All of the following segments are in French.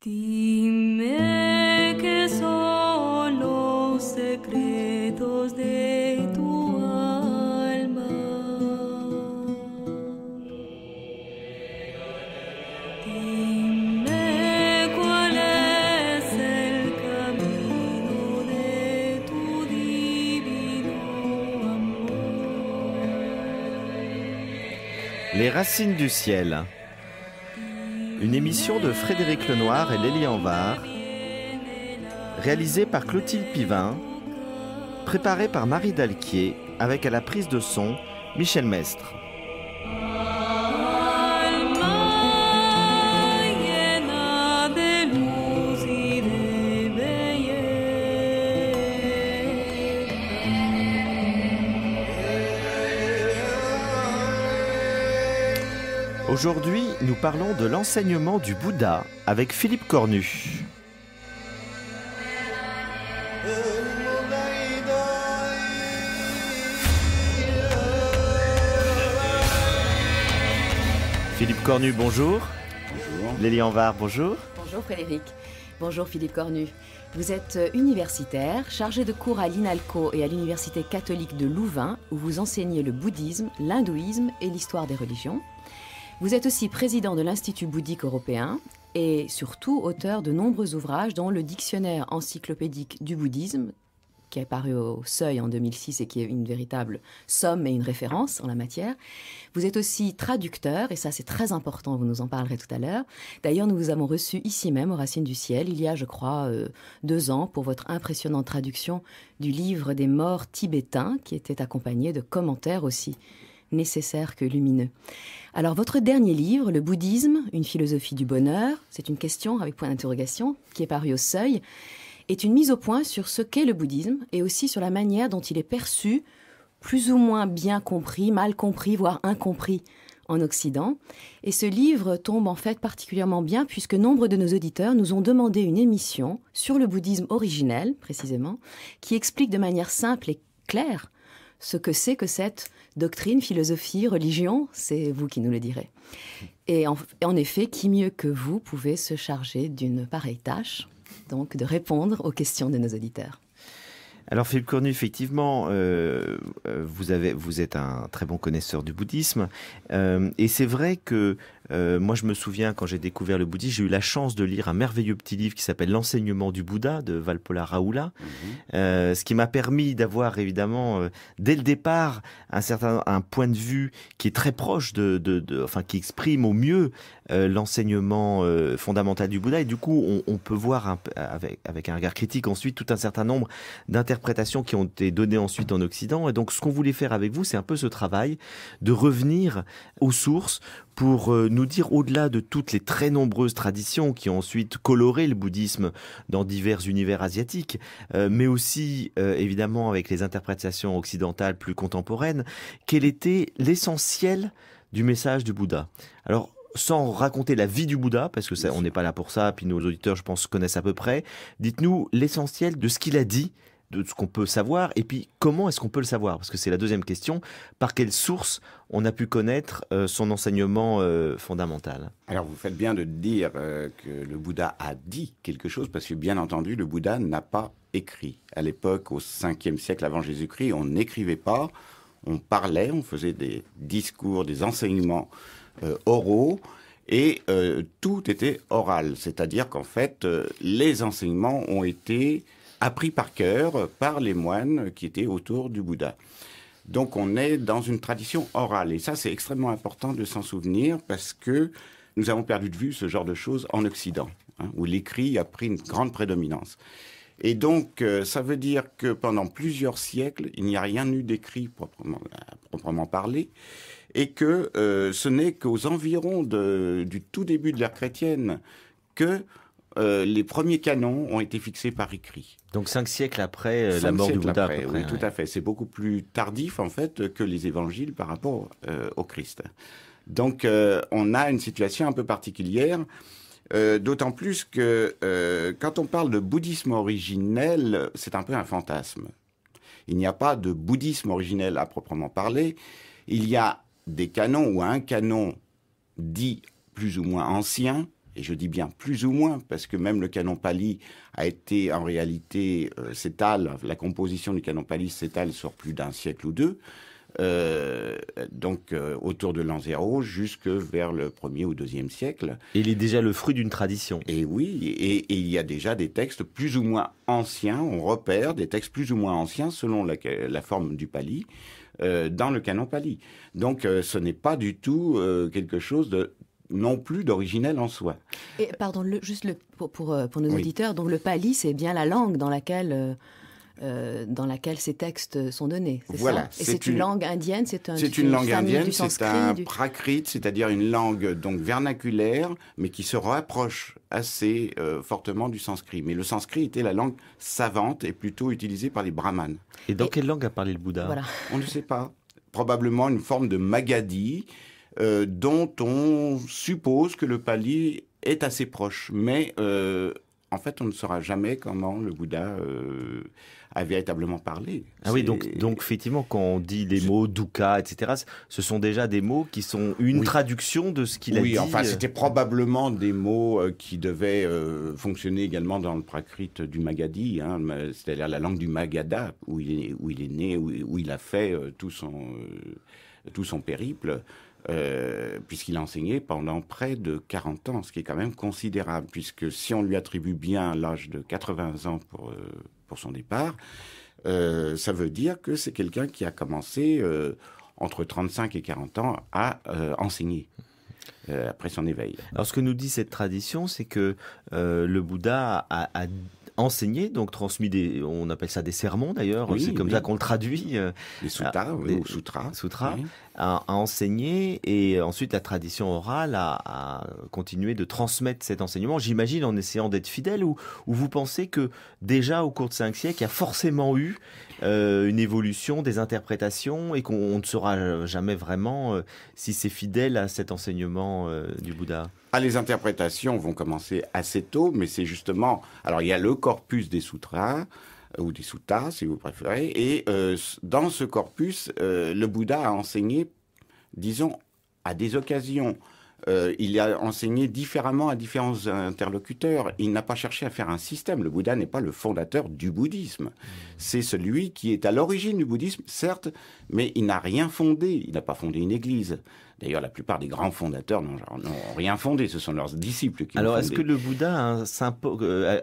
Dime que son los secretos de tu alma. Dime cuál es el camino de tu divino amor. Les racines du ciel une émission de Frédéric Lenoir et Lélie Anvar, réalisée par Clotilde Pivin, préparée par Marie Dalquier, avec à la prise de son Michel Mestre. Aujourd'hui, nous parlons de l'enseignement du Bouddha avec Philippe Cornu. Philippe Cornu, bonjour. Bonjour. Lélie Anvar, bonjour. Bonjour Frédéric. Bonjour Philippe Cornu. Vous êtes euh, universitaire, chargé de cours à l'INALCO et à l'Université catholique de Louvain, où vous enseignez le bouddhisme, l'hindouisme et l'histoire des religions. Vous êtes aussi président de l'Institut bouddhique européen et surtout auteur de nombreux ouvrages dont le dictionnaire encyclopédique du bouddhisme qui est paru au Seuil en 2006 et qui est une véritable somme et une référence en la matière. Vous êtes aussi traducteur, et ça c'est très important, vous nous en parlerez tout à l'heure. D'ailleurs, nous vous avons reçu ici même, aux Racines du Ciel, il y a, je crois, euh, deux ans, pour votre impressionnante traduction du livre des morts tibétains, qui était accompagné de commentaires aussi nécessaire que lumineux. Alors votre dernier livre, Le bouddhisme, une philosophie du bonheur, c'est une question avec point d'interrogation qui est paru au seuil, est une mise au point sur ce qu'est le bouddhisme et aussi sur la manière dont il est perçu, plus ou moins bien compris, mal compris, voire incompris en Occident. Et ce livre tombe en fait particulièrement bien puisque nombre de nos auditeurs nous ont demandé une émission sur le bouddhisme originel, précisément, qui explique de manière simple et claire ce que c'est que cette doctrine, philosophie, religion, c'est vous qui nous le direz. Et en, effet, qui mieux que vous pouvez se charger d'une pareille tâche, donc de répondre aux questions de nos auditeurs alors Philippe Cornu, effectivement, euh, euh, vous, êtes un très bon connaisseur du bouddhisme, euh, et c'est vrai que euh, moi, je me souviens quand j'ai découvert le bouddhisme, j'ai eu la chance de lire un merveilleux petit livre qui s'appelle L'enseignement du Bouddha de Valpola Raoula, mhm. euh, ce qui m'a permis d'avoir évidemment euh, dès le départ un certain un point de vue qui est très proche de, enfin qui exprime au mieux l'enseignement fondamental du Bouddha et du coup on, peut voir avec avec un regard critique ensuite tout un certain nombre d'interprétations qui ont été données ensuite en Occident et donc ce qu'on voulait faire avec vous, c'est un peu ce travail de revenir aux sources pour nous dire, au-delà de toutes les très nombreuses traditions qui ont ensuite coloré le bouddhisme dans divers univers asiatiques, euh, mais aussi euh, évidemment avec les interprétations occidentales plus contemporaines, quel était l'essentiel du message du Bouddha Alors, sans raconter la vie du Bouddha, parce que on n'est pas là pour ça, puis nos auditeurs, je pense, connaissent à peu près, dites-nous l'essentiel de ce qu'il a dit de ce qu'on peut savoir Et puis, comment est-ce qu'on peut le savoir Parce que c'est la deuxième question. Par quelle source on a pu connaître euh, son enseignement euh, fondamental Alors, vous faites bien de dire euh, que le Bouddha a dit quelque chose, parce que bien entendu, le Bouddha n'a pas écrit. À l'époque, au 5e siècle avant Jésus-Christ, on n'écrivait pas, on parlait, on faisait des discours, des enseignements oraux. Et tout était oral, c'est-à-dire qu'en fait, les enseignements ont été appris par cœur par les moines qui étaient autour du Bouddha. Donc on est dans une tradition orale et ça c'est extrêmement important de s'en souvenir parce que nous avons perdu de vue ce genre de choses en Occident, hein, où l'écrit a pris une grande prédominance. Et donc, euh, ça veut dire que pendant plusieurs siècles, il n'y a rien eu d'écrit proprement, euh, parlé, et que euh, ce n'est qu'aux environs du tout début de l'ère chrétienne que euh, les premiers canons ont été fixés par écrit. Donc cinq siècles après euh, la mort du Bouddha. oui, tout à fait. C'est beaucoup plus tardif en fait que les évangiles par rapport euh, au Christ. Donc on a une situation un peu particulière. D'autant plus que quand on parle de bouddhisme originel, c'est un peu un fantasme. Il n'y a pas de bouddhisme originel à proprement parler. Il y a des canons ou un canon dit plus ou moins ancien et je dis bien plus ou moins, parce que même le canon Pali a été en réalité euh, s'étale, la composition du canon Pali s'étale sur plus d'un siècle ou deux, euh, donc euh, autour de l'an zéro jusque vers le 1er ou deuxième siècle. il est déjà le fruit d'une tradition. Et oui, et, il y a déjà des textes plus ou moins anciens, on repère des textes plus ou moins anciens selon la, la forme du Pali. dans le canon Pali. Donc ce n'est pas du tout quelque chose de non plus d'originel en soi. Et pardon, juste euh, pour, nos auditeurs, donc le pali, c'est bien la langue dans laquelle. Euh, euh, dans laquelle ces textes sont donnés. Et c'est une, langue indienne, c'est une langue indienne, c'est un prakrit, c'est-à-dire une langue donc vernaculaire, mais qui se rapproche assez fortement du sanskrit. Mais le sanskrit était la langue savante et plutôt utilisée par les brahmanes. Et dans quelle langue a parlé le Bouddha On ne sait pas. Probablement une forme de magadhi, euh, dont on suppose que le Pali est assez proche. Mais euh, en fait, on ne saura jamais comment le Bouddha euh, a véritablement parlé. Ah oui, donc, donc effectivement, quand on dit les mots dukkha, etc., ce sont déjà des mots qui sont une traduction de ce qu'il a dit. Oui, enfin, c'était probablement des mots qui devaient fonctionner également dans le prakrit du Magadhi, hein, c'est-à-dire la langue du Magadha, où il est, où il est né, où, où il a fait tout son, tout son périple. Euh, puisqu'il a enseigné pendant près de 40 ans, ce qui est quand même considérable, puisque si on lui attribue bien l'âge de 80 ans pour, euh, pour son départ, euh, ça veut dire que c'est quelqu'un qui a commencé entre 35 et 40 ans à enseigner. après son éveil. Alors ce que nous dit cette tradition, c'est que le Bouddha a, enseigné, donc transmis des, on appelle ça des sermons d'ailleurs, c'est comme ça qu'on le traduit. Les sutras, sutras à, enseigner et ensuite la tradition orale a continué de transmettre cet enseignement, j'imagine en essayant d'être fidèle ou, vous pensez que déjà au cours de cinq siècles, il y a forcément eu euh, une évolution des interprétations et qu'on ne saura jamais vraiment euh, si c'est fidèle à cet enseignement euh, du Bouddha ah, les interprétations vont commencer assez tôt, mais c'est justement. Alors, il y a le corpus des sutras, euh, ou des suttas, si vous préférez. Et euh, dans ce corpus, euh, le Bouddha a enseigné, disons, à des occasions. il a enseigné différemment à différents interlocuteurs. Il n'a pas cherché à faire un système. Le Bouddha n'est pas le fondateur du bouddhisme. Mmh. C'est celui qui est à l'origine du bouddhisme, certes, mais il n'a rien fondé. Il n'a pas fondé une église. D'ailleurs, la plupart des grands fondateurs n'ont rien fondé, ce sont leurs disciples qui Alors, est-ce que le Bouddha a un, Saint Paul, euh,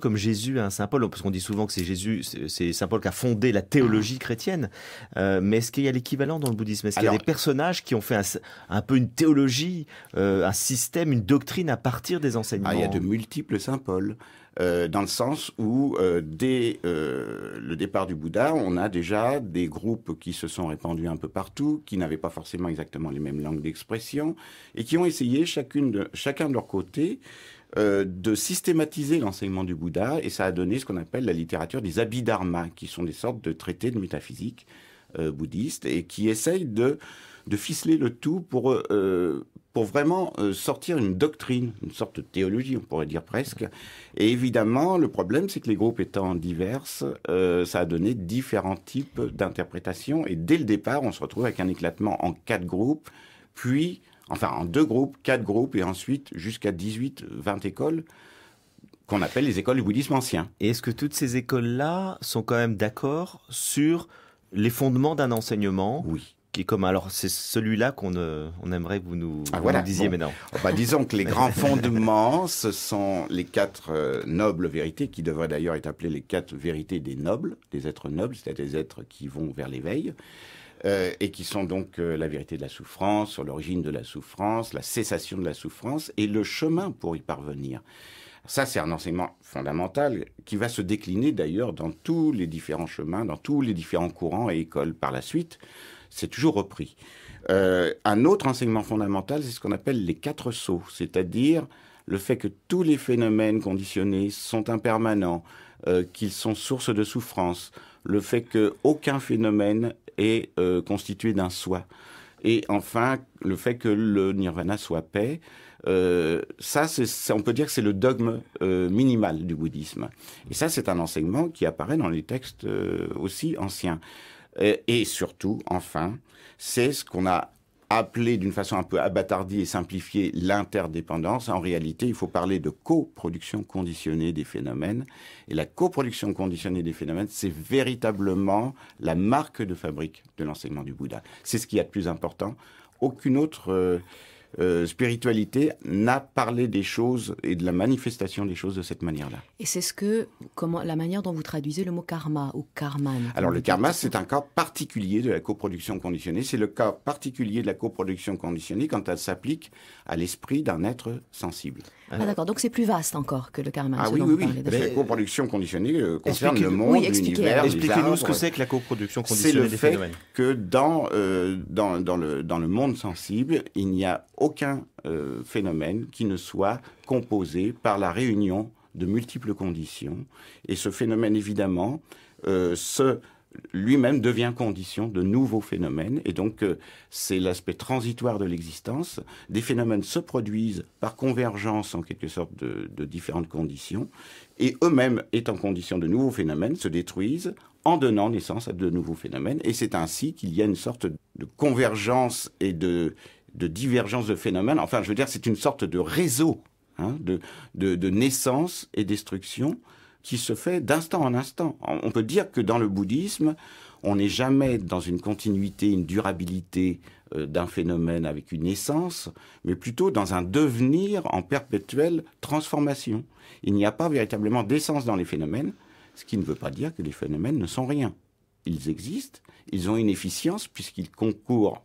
comme Jésus a un Saint Paul Parce qu'on dit souvent que c'est Jésus, c'est Saint Paul qui a fondé la théologie chrétienne. Euh, mais est-ce qu'il y a l'équivalent dans le bouddhisme Est-ce qu'il y a des personnages qui ont fait un, peu une théologie, euh, un système, une doctrine à partir des enseignements ah, Il y a de multiples Saint Paul. Euh, dans le sens où euh, dès euh, le départ du Bouddha, on a déjà des groupes qui se sont répandus un peu partout, qui n'avaient pas forcément exactement les mêmes langues d'expression, et qui ont essayé chacune chacun de leur côté de systématiser l'enseignement du Bouddha, et ça a donné ce qu'on appelle la littérature des Abhidharma, qui sont des sortes de traités de métaphysique bouddhiste, et qui essayent de, de ficeler le tout pour pour vraiment euh, sortir une doctrine, une sorte de théologie, on pourrait dire presque. Et évidemment, le problème, c'est que les groupes étant diverses, euh, ça a donné différents types d'interprétations. Et dès le départ, on se retrouve avec un éclatement en quatre groupes, puis, enfin, en deux groupes, quatre groupes, et ensuite jusqu'à 18, 20 écoles qu'on appelle les écoles du bouddhisme ancien. Et est-ce que toutes ces écoles-là sont quand même d'accord sur les fondements d'un enseignement oui qui comme alors c'est celui-là qu'on euh, aimerait que vous nous, ah, disiez maintenant. Oh, bah, disons que les grands fondements ce sont les quatre euh, nobles vérités qui devraient d'ailleurs être appelées les quatre vérités des nobles, des êtres nobles, c'est-à-dire des êtres qui vont vers l'éveil. Euh, et qui sont donc la vérité de la souffrance, sur l'origine de la souffrance, la cessation de la souffrance et le chemin pour y parvenir. Ça, c'est un enseignement fondamental qui va se décliner d'ailleurs dans tous les différents chemins, dans tous les différents courants et écoles par la suite. C'est toujours repris. Euh, un autre enseignement fondamental, c'est ce qu'on appelle les quatre sauts, c'est-à-dire le fait que tous les phénomènes conditionnés sont impermanents, euh, qu'ils sont sources de souffrance, le fait qu'aucun phénomène est euh, constitué d'un soi, et enfin le fait que le nirvana soit paix, euh, ça, on peut dire que c'est le dogme euh, minimal du bouddhisme. Et ça, c'est un enseignement qui apparaît dans les textes euh, aussi anciens. Et, et surtout, enfin, c'est ce qu'on a appelé d'une façon un peu abattardie et simplifiée l'interdépendance. En réalité, il faut parler de coproduction conditionnée des phénomènes. Et la coproduction conditionnée des phénomènes, c'est véritablement la marque de fabrique de l'enseignement du Bouddha. C'est ce qu'il y a de plus important. Aucune autre euh, spiritualité n'a parlé des choses et de la manifestation des choses de cette manière-là. Et c'est ce que, comment, la manière dont vous traduisez le mot karma ou karman. Alors le karma, c'est un cas particulier de la coproduction conditionnée. C'est le cas particulier de la coproduction conditionnée quand elle s'applique à l'esprit d'un être sensible. Ah, ah d'accord, donc c'est plus vaste encore que le karma. Ah oui, oui, oui. la coproduction conditionnée euh, concerne le monde, l'univers, Expliquez-nous ce que c'est que la coproduction conditionnée C'est le fait que dans, euh, dans, dans, le, dans le monde sensible, il n'y a aucun euh, phénomène qui ne soit composé par la réunion de multiples conditions. Et ce phénomène, évidemment, se lui-même devient condition de nouveaux phénomènes. Et donc, euh, c'est l'aspect transitoire de l'existence. Des phénomènes se produisent par convergence, en quelque sorte, de, différentes conditions. Et eux-mêmes, étant condition de nouveaux phénomènes, se détruisent en donnant naissance à de nouveaux phénomènes. Et c'est ainsi qu'il y a une sorte de convergence et de, divergence de phénomènes. Enfin, je veux dire, c'est une sorte de réseau hein, de, de naissance et destruction qui se fait d'instant en instant. On peut dire que dans le bouddhisme, on n'est jamais dans une continuité, une durabilité euh, d'un phénomène avec une essence, mais plutôt dans un devenir en perpétuelle transformation. Il n'y a pas véritablement d'essence dans les phénomènes, ce qui ne veut pas dire que les phénomènes ne sont rien. Ils existent, ils ont une efficience puisqu'ils concourent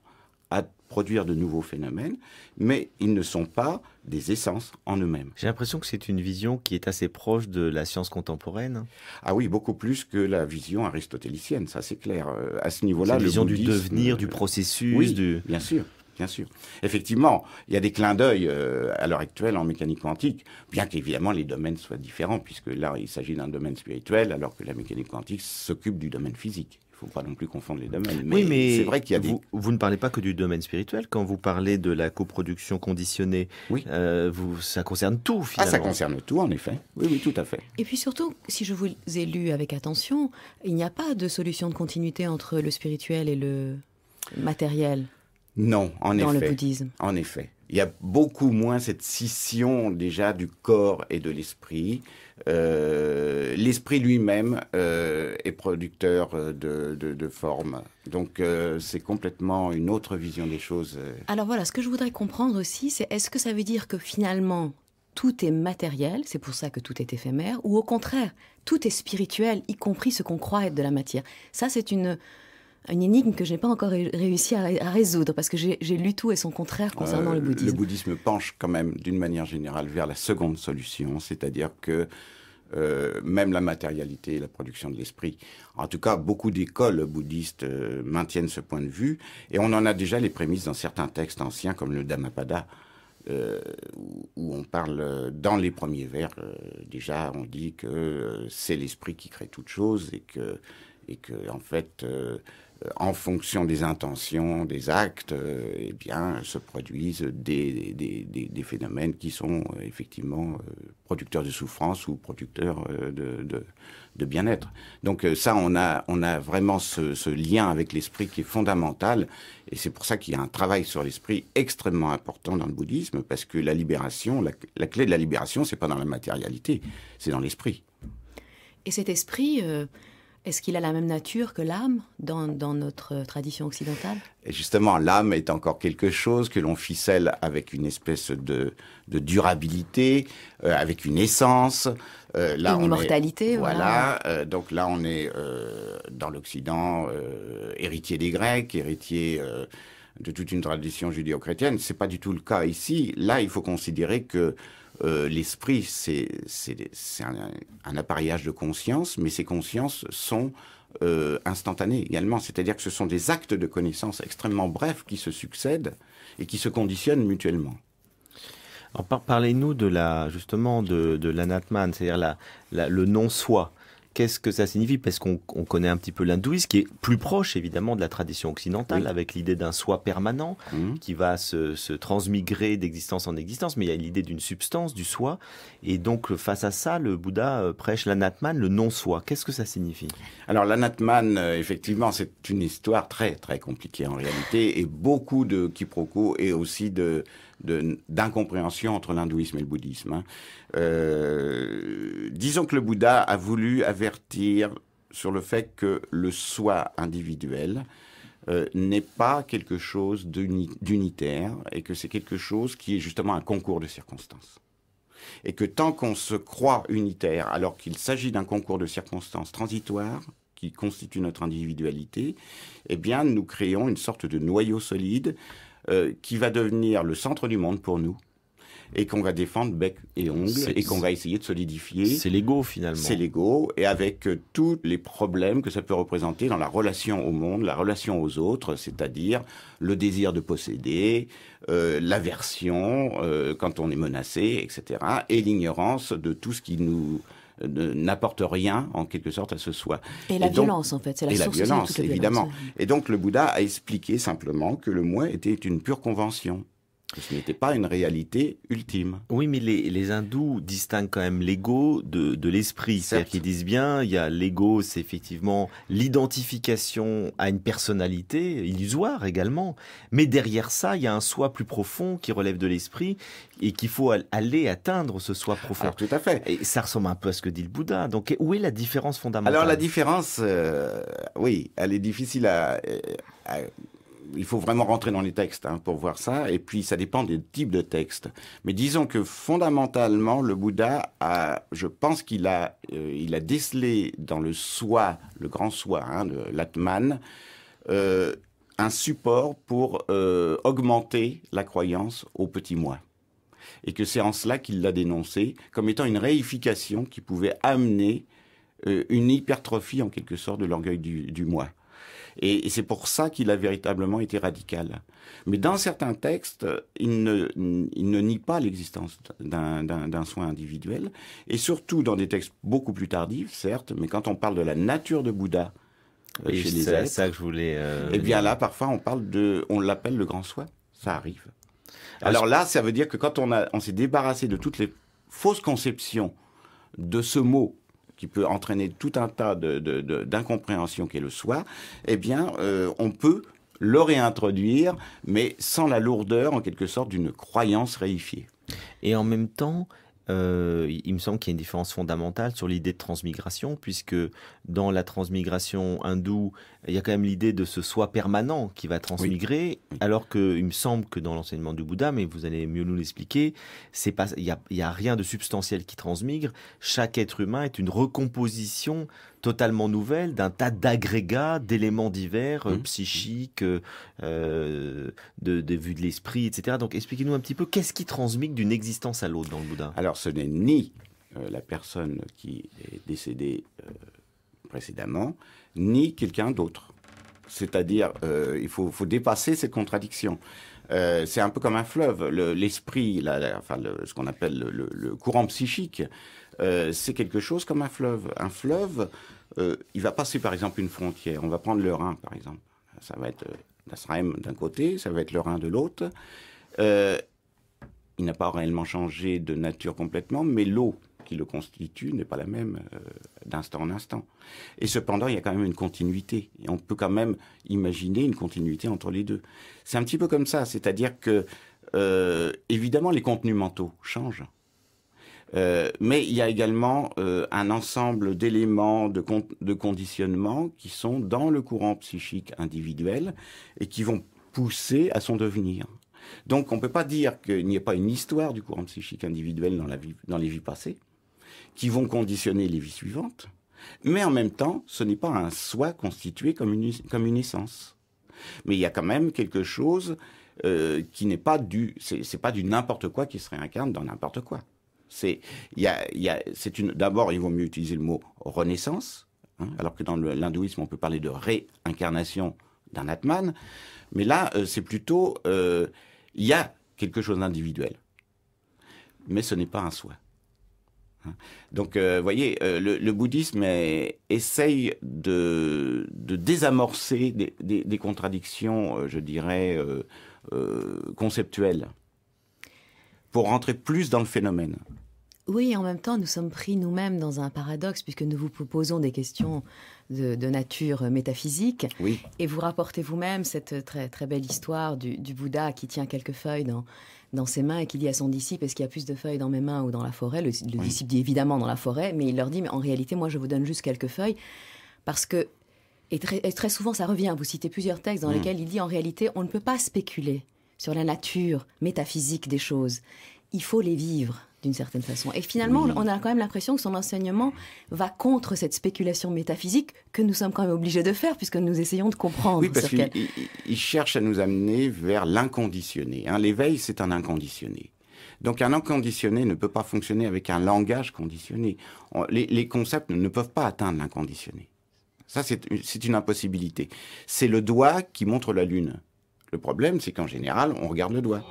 à produire de nouveaux phénomènes, mais ils ne sont pas des essences en eux-mêmes. J'ai l'impression que c'est une vision qui est assez proche de la science contemporaine. Ah oui, beaucoup plus que la vision aristotélicienne, ça c'est clair. Euh, à ce niveau-là, la vision du devenir, du euh, processus. Oui, bien sûr. Bien sûr. Effectivement, il y a des clins d'œil euh, à l'heure actuelle en mécanique quantique, bien qu'évidemment les domaines soient différents, puisque là, il s'agit d'un domaine spirituel, alors que la mécanique quantique s'occupe du domaine physique faut pas non plus confondre les domaines. Mais oui, mais c'est vrai qu'il y a vous, vous, ne parlez pas que du domaine spirituel. Quand vous parlez de la coproduction conditionnée, oui. Euh, vous, ça concerne tout, finalement. Ah, ça concerne tout, en effet. Oui, oui, tout à fait. Et puis surtout, si je vous ai lu avec attention, il n'y a pas de solution de continuité entre le spirituel et le matériel. Non, en effet. Dans le bouddhisme. En effet il y a beaucoup moins cette scission déjà du corps et de l'esprit. Euh, l'esprit lui-même euh, est producteur euh, de, de, formes. Donc c'est complètement une autre vision des choses. Alors voilà, ce que je voudrais comprendre aussi, c'est est-ce que ça veut dire que finalement tout est matériel, c'est pour ça que tout est éphémère, ou au contraire, tout est spirituel, y compris ce qu'on croit être de la matière. Ça, c'est une, une énigme que je n'ai pas encore réussi à, résoudre, parce que j'ai lu tout et son contraire concernant le euh, bouddhisme. Le bouddhisme penche quand même, d'une manière générale, vers la seconde solution, c'est-à-dire que euh, même la matérialité et la production de l'esprit. En tout cas, beaucoup d'écoles bouddhistes euh, maintiennent ce point de vue, et on en a déjà les prémices dans certains textes anciens, comme le Dhammapada, où on parle dans les premiers vers déjà on dit que c'est l'esprit qui crée toute chose et que et que en fait euh, en fonction des intentions, des actes, euh, eh bien, se produisent des, phénomènes qui sont euh, effectivement producteurs de souffrance ou producteurs de, bien-être. Donc ça, on a, on a vraiment ce, lien avec l'esprit qui est fondamental, et c'est pour ça qu'il y a un travail sur l'esprit extrêmement important dans le bouddhisme, parce que la libération, la, clé de la libération, c'est pas dans la matérialité, c'est dans l'esprit. Et cet esprit... Est-ce qu'il a la même nature que l'âme dans, notre tradition occidentale Et Justement, l'âme est encore quelque chose que l'on ficelle avec une espèce de, durabilité, euh, avec une essence. Euh, une immortalité. voilà. Euh, donc là, on est dans l'Occident, héritier des Grecs, héritier de toute une tradition judéo-chrétienne. C'est pas du tout le cas ici. Là, il faut considérer que euh, l'esprit, c'est un, appareillage de conscience, mais ces consciences sont euh, instantanées également. C'est-à-dire que ce sont des actes de connaissance extrêmement brefs qui se succèdent et qui se conditionnent mutuellement. Par, Parlez-nous de la justement de, de l'anatman, c'est-à-dire le non-soi qu'est-ce que ça signifie Parce qu'on connaît un petit peu l'hindouisme, qui est plus proche évidemment de la tradition occidentale, avec l'idée d'un soi permanent mhm. qui va se, se transmigrer d'existence en existence, mais il y a l'idée d'une substance, du soi. Et donc face à ça, le Bouddha euh, prêche l'anatman, le non-soi. Qu'est-ce que ça signifie Alors l'anatman, euh, effectivement, c'est une histoire très très compliquée en réalité, et beaucoup de quiproquos et aussi de d'incompréhension entre l'hindouisme et le bouddhisme. Hein. Euh, disons que le Bouddha a voulu avertir sur le fait que le soi individuel euh, n'est pas quelque chose d'unitaire et que c'est quelque chose qui est justement un concours de circonstances. Et que tant qu'on se croit unitaire alors qu'il s'agit d'un concours de circonstances transitoires qui constitue notre individualité, eh bien nous créons une sorte de noyau solide euh, qui va devenir le centre du monde pour nous et qu'on va défendre bec et ongles et qu'on va essayer de solidifier. C'est l'ego finalement. C'est l'ego et avec euh, tous les problèmes que ça peut représenter dans la relation au monde, la relation aux autres, c'est-à-dire le désir de posséder, euh, l'aversion quand on est menacé, etc. et l'ignorance de tout ce qui nous n'apporte rien, en quelque sorte, à ce soi. Et la violence, en fait. C'est la et la violence, évidemment. Et donc, le Bouddha a expliqué simplement que le moi était une pure convention ce n'était pas une réalité ultime. Oui, mais les, hindous distinguent quand même l'ego de, de l'esprit. C'est-à-dire qu'ils disent bien, il y a l'ego, c'est effectivement l'identification à une personnalité illusoire également. Mais derrière ça, il y a un soi plus profond qui relève de l'esprit et qu'il faut aller atteindre ce soi profond. Ah, tout à fait. Et ça ressemble un peu à ce que dit le Bouddha. Donc où est la différence fondamentale Alors la différence, euh, oui, elle est difficile à euh, il faut vraiment rentrer dans les textes hein, pour voir ça, et puis ça dépend des types de textes. Mais disons que fondamentalement, le Bouddha a, je pense qu'il a, euh, il a décelé dans le soi, le grand soi, hein, l'Atman, euh, un support pour euh, augmenter la croyance au petit moi. Et que c'est en cela qu'il l'a dénoncé comme étant une réification qui pouvait amener une hypertrophie en quelque sorte de l'orgueil du moi. Et, c'est pour ça qu'il a véritablement été radical. Mais dans certains textes, il ne, il ne nie pas l'existence d'un soin individuel, et surtout dans des textes beaucoup plus tardifs, certes, mais quand on parle de la nature de Bouddha, euh, c'est ça que je voulais. Euh, eh bien là, parfois, on parle de, on l'appelle le grand soin. Ça arrive. Ah, Alors, là, ça veut dire que quand on a, on s'est débarrassé de toutes les fausses conceptions de ce mot qui peut entraîner tout un tas d'incompréhensions de, de, le eh bien, euh, on peut le réintroduire, mais sans la lourdeur, en quelque sorte, d'une croyance réifiée. Et en même temps, euh, il me semble qu'il y a une différence fondamentale sur l'idée de transmigration, puisque dans la transmigration hindoue, il y a quand même l'idée de ce soi permanent qui va transmigrer, alors qu'il me semble que dans l'enseignement du Bouddha, mais vous allez mieux nous l'expliquer, c'est pas, il n'y a, rien de substantiel qui transmigre. Chaque être humain est une recomposition totalement nouvelle d'un tas d'agrégats, d'éléments divers, euh, mmh. psychiques, euh, euh de, vues de l'esprit, etc. Donc expliquez-nous un petit peu qu'est-ce qui transmigre d'une existence à l'autre dans le Bouddha Alors ce n'est ni euh, la personne qui est décédée précédemment, ni quelqu'un d'autre. C'est-à-dire, il faut, dépasser cette contradiction. c'est un peu comme un fleuve. L'esprit, enfin, ce qu'on appelle le, courant psychique, c'est quelque chose comme un fleuve. Un fleuve, euh, il va passer par exemple une frontière. On va prendre le Rhin par exemple. Ça va être l'Asraïm euh, d'un côté, ça va être le Rhin de l'autre. Euh, il n'a pas réellement changé de nature complètement, mais l'eau qui le constitue n'est pas la même d'instant en instant. Et cependant, il y a quand même une continuité. Et on peut quand même imaginer une continuité entre les deux. C'est un petit peu comme ça, c'est-à-dire que, évidemment, les contenus mentaux changent. Euh, mais il y a également euh, un ensemble d'éléments de, de conditionnement qui sont dans le courant psychique individuel et qui vont pousser à son devenir. Donc on ne peut pas dire qu'il n'y ait pas une histoire du courant psychique individuel dans, la vie, dans les vies passées, qui vont conditionner les vies suivantes, mais en même temps, ce n'est pas un soi constitué comme une, comme une essence. Mais il y a quand même quelque chose euh, qui n'est pas pas du n'importe quoi qui se réincarne dans n'importe quoi. C'est une. D'abord, il vaut mieux utiliser le mot renaissance, hein, alors que dans l'hindouisme, on peut parler de réincarnation d'un Atman. Mais là, euh, c'est plutôt euh, il y a quelque chose d'individuel, mais ce n'est pas un soi. Hein. Donc, euh, vous voyez, le, bouddhisme essaye de, désamorcer des contradictions, je dirais, conceptuelles pour rentrer plus dans le phénomène. Oui, en même temps, nous sommes pris nous-mêmes dans un paradoxe, puisque nous vous proposons des questions de, nature métaphysique. Oui. Et vous rapportez vous-même cette très, très belle histoire du, Bouddha qui tient quelques feuilles dans, ses mains et qui dit à son disciple Est-ce qu'il y a plus de feuilles dans mes mains ou dans la forêt Le, disciple dit évidemment dans la forêt, mais il leur dit Mais en réalité, moi, je vous donne juste quelques feuilles. Parce que, et très, souvent, ça revient. Vous citez plusieurs textes dans hmm. lesquels il dit En réalité, on ne peut pas spéculer sur la nature métaphysique des choses. Il faut les vivre d'une certaine façon. Et finalement, on a quand même l'impression que son enseignement va contre cette spéculation métaphysique que nous sommes quand même obligés de faire puisque nous essayons de comprendre. Oui, parce qu'il cherche à nous amener vers l'inconditionné. Hein. L'éveil, c'est un inconditionné. Donc un inconditionné ne peut pas fonctionner avec un langage conditionné. les concepts ne peuvent pas atteindre l'inconditionné. Ça, c'est une impossibilité. C'est le doigt qui montre la lune. Le problème, c'est qu'en général, on regarde le doigt.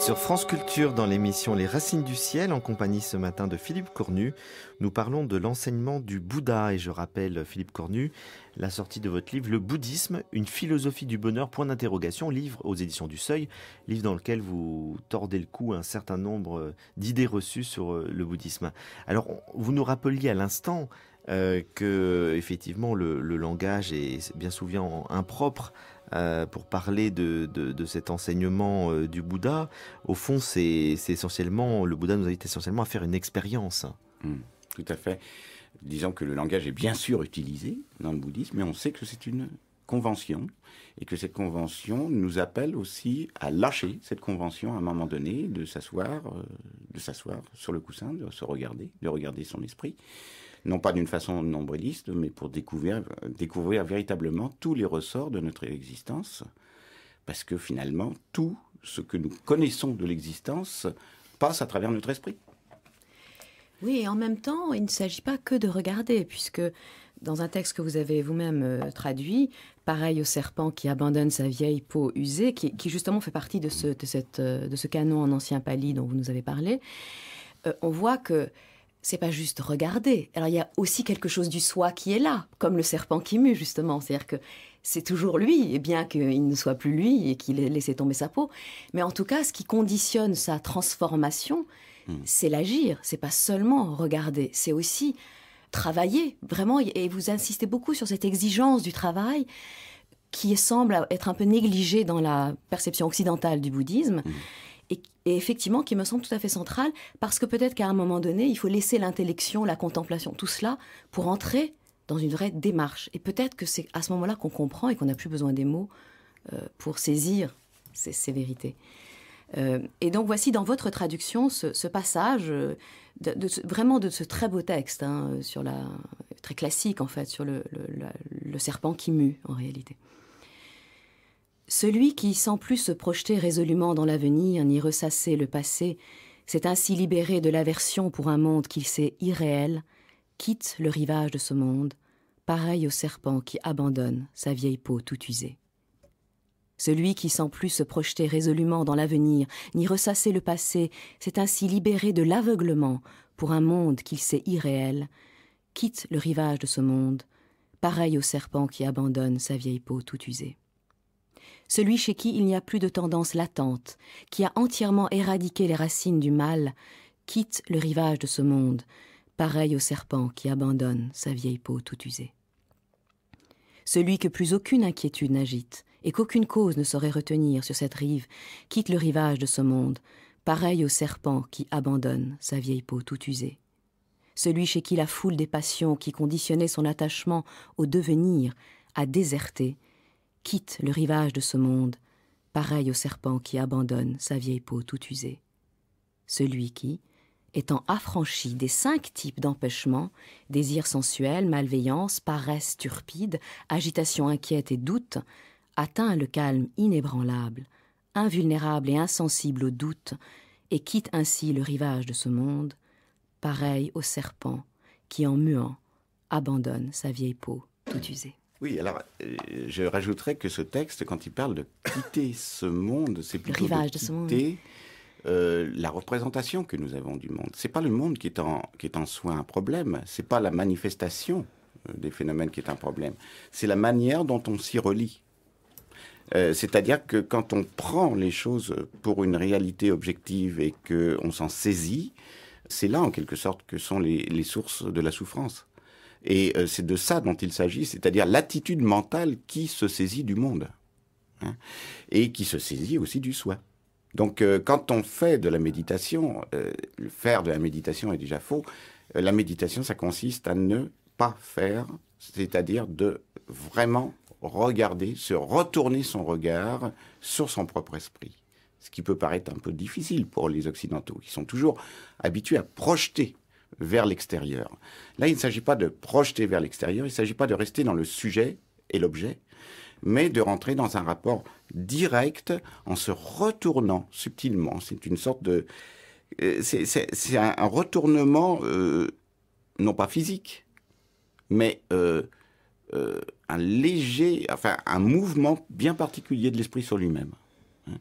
sur France Culture dans l'émission Les Racines du Ciel en compagnie ce matin de Philippe Cornu. Nous parlons de l'enseignement du Bouddha et je rappelle Philippe Cornu, la sortie de votre livre Le bouddhisme, une philosophie du bonheur, point d'interrogation, livre aux éditions du Seuil, livre dans lequel vous tordez le cou un certain nombre euh, d'idées reçues sur euh, le bouddhisme. Alors vous nous rappeliez à l'instant euh, que effectivement le, le langage est bien souvent impropre euh, pour parler de, cet enseignement euh, du Bouddha, au fond, c'est essentiellement, le Bouddha nous invite essentiellement à faire une expérience. Hmm, tout à fait. Disons que le langage est bien sûr utilisé dans le bouddhisme, mais on sait que c'est une convention et que cette convention nous appelle aussi à lâcher cette convention à un moment donné, de s'asseoir, euh, de s'asseoir sur le coussin, de se regarder, de regarder son esprit non pas d'une façon nombriliste, mais pour découvrir, véritablement tous les ressorts de notre existence, parce que finalement, tout ce que nous connaissons de l'existence passe à travers notre esprit. Oui, et en même temps, il ne s'agit pas que de regarder, puisque dans un texte que vous avez vous-même euh, traduit, pareil au serpent qui abandonne sa vieille peau usée, qui, justement fait partie de ce, euh, ce canon en ancien pali dont vous nous avez parlé, euh, on voit que c'est pas juste regarder. Alors il y a aussi quelque chose du soi qui est là, comme le serpent qui mue justement. C'est-à-dire que c'est toujours lui, et bien qu'il ne soit plus lui et qu'il ait laissé tomber sa peau. Mais en tout cas, ce qui conditionne sa transformation, hmm. c'est l'agir. C'est pas seulement regarder, c'est aussi travailler vraiment. Et vous insistez beaucoup sur cette exigence du travail qui semble être un peu négligée dans la perception occidentale du bouddhisme. Hmm et, effectivement qui me semble tout à fait centrale, parce que peut-être qu'à un moment donné, il faut laisser l'intellection, la contemplation, tout cela, pour entrer dans une vraie démarche. Et peut-être que c'est à ce moment-là qu'on comprend et qu'on n'a plus besoin des mots euh, pour saisir ces, vérités. Euh, et donc voici dans votre traduction ce, passage euh, vraiment de ce très beau texte hein, sur très classique en fait sur le, le serpent qui mue en réalité. Celui qui, sans plus se projeter résolument dans l'avenir ni ressasser le passé, s'est ainsi libéré de l'aversion pour un monde qu'il sait irréel, quitte le rivage de ce monde, pareil au serpent qui abandonne sa vieille peau tout usée. Celui qui, sans plus se projeter résolument dans l'avenir, ni ressasser le passé, s'est ainsi libéré de l'aveuglement pour un monde qu'il sait irréel, quitte le rivage de ce monde, pareil au serpent qui abandonne sa vieille peau tout usée celui chez qui il n'y a plus de tendance latente, qui a entièrement éradiqué les racines du mal, quitte le rivage de ce monde, pareil au serpent qui abandonne sa vieille peau tout usée. Celui que plus aucune inquiétude n'agite, et qu'aucune cause ne saurait retenir sur cette rive, quitte le rivage de ce monde, pareil au serpent qui abandonne sa vieille peau tout usée celui chez qui la foule des passions qui conditionnaient son attachement au devenir a déserté quitte le rivage de ce monde, pareil au serpent qui abandonne sa vieille peau tout usée. Celui qui, étant affranchi des cinq types d'empêchements, désir sensuel, malveillance, paresse turpide, agitation inquiète et doute, atteint le calme inébranlable, invulnérable et insensible au doute, et quitte ainsi le rivage de ce monde, pareil au serpent qui, en muant, abandonne sa vieille peau tout usée. Oui, alors euh, je rajouterais que ce texte, quand il parle de quitter ce monde, c'est plutôt de quitter euh, la représentation que nous avons du monde. Ce n'est pas le monde qui est en qui est en soi un problème. ce n'est pas la manifestation euh, des phénomènes qui est un problème. C'est la manière dont on s'y relie. C'est-à-dire que quand on prend les choses pour une réalité objective et qu'on s'en saisit, c'est là en quelque sorte que sont les sources de la souffrance. Et euh, c'est de ça dont il s'agit, c'est-à-dire l'attitude mentale qui se saisit du monde hein, et qui se saisit aussi du soi. Donc euh, quand on fait de la méditation, euh, faire de la méditation est déjà faux. la méditation, ça consiste à ne pas faire, c'est-à-dire de vraiment regarder, se retourner son regard sur son propre esprit. Ce qui peut paraître un peu difficile pour les Occidentaux, qui sont toujours habitués à projeter vers l'extérieur. Là, il ne s'agit pas de projeter vers l'extérieur, il ne s'agit pas de rester dans le sujet et l'objet, mais de rentrer dans un rapport direct en se retournant subtilement. C'est une sorte de... Euh, c'est un retournement, euh, non pas physique, mais euh, un léger, enfin un mouvement bien particulier de l'esprit sur lui-même. Hein,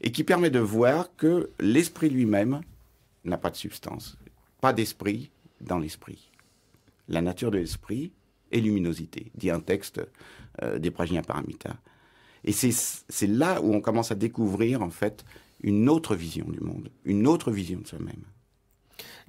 et qui permet de voir que l'esprit lui-même n'a pas de substance, d'esprit dans l'esprit. La nature de l'esprit est luminosité, dit un texte euh, des Prajna Paramita. Et c'est là où on commence à découvrir en fait une autre vision du monde, une autre vision de soi-même.